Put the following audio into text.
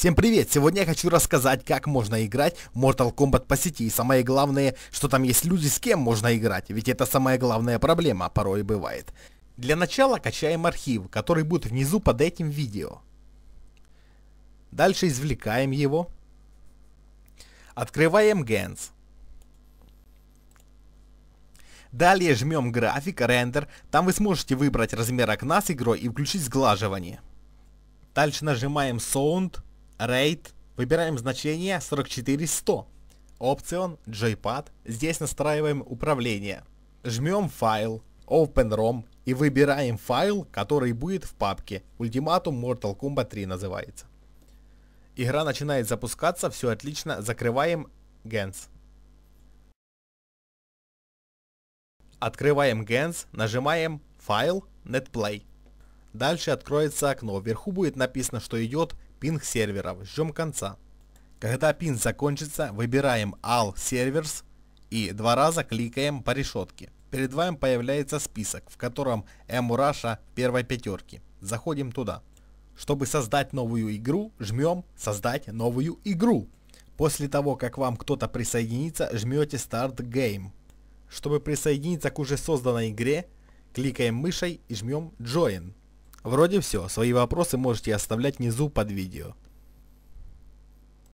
Всем привет! Сегодня я хочу рассказать, как можно играть Mortal Kombat по сети. И самое главное, что там есть люди, с кем можно играть. Ведь это самая главная проблема, порой бывает. Для начала качаем архив, который будет внизу под этим видео. Дальше извлекаем его. Открываем GANS. Далее жмем график, рендер. Там вы сможете выбрать размер окна с игрой и включить сглаживание. Дальше нажимаем Sound. RAID, выбираем значение 44100, Опцион JPAD, здесь настраиваем управление. Жмем файл, ROM и выбираем файл, который будет в папке. Ultimatum Mortal Kombat 3 называется. Игра начинает запускаться, все отлично, закрываем GANS. Открываем GANS, нажимаем файл, NetPlay. Дальше откроется окно, вверху будет написано, что идет пинг серверов. Ждем конца. Когда пин закончится, выбираем All Servers и два раза кликаем по решетке. Перед вами появляется список, в котором Эмураша в первой пятерке. Заходим туда. Чтобы создать новую игру, жмем «Создать новую игру». После того, как вам кто-то присоединится, жмете Start Game. Чтобы присоединиться к уже созданной игре, кликаем мышей и жмем Join. Вроде все, свои вопросы можете оставлять внизу под видео.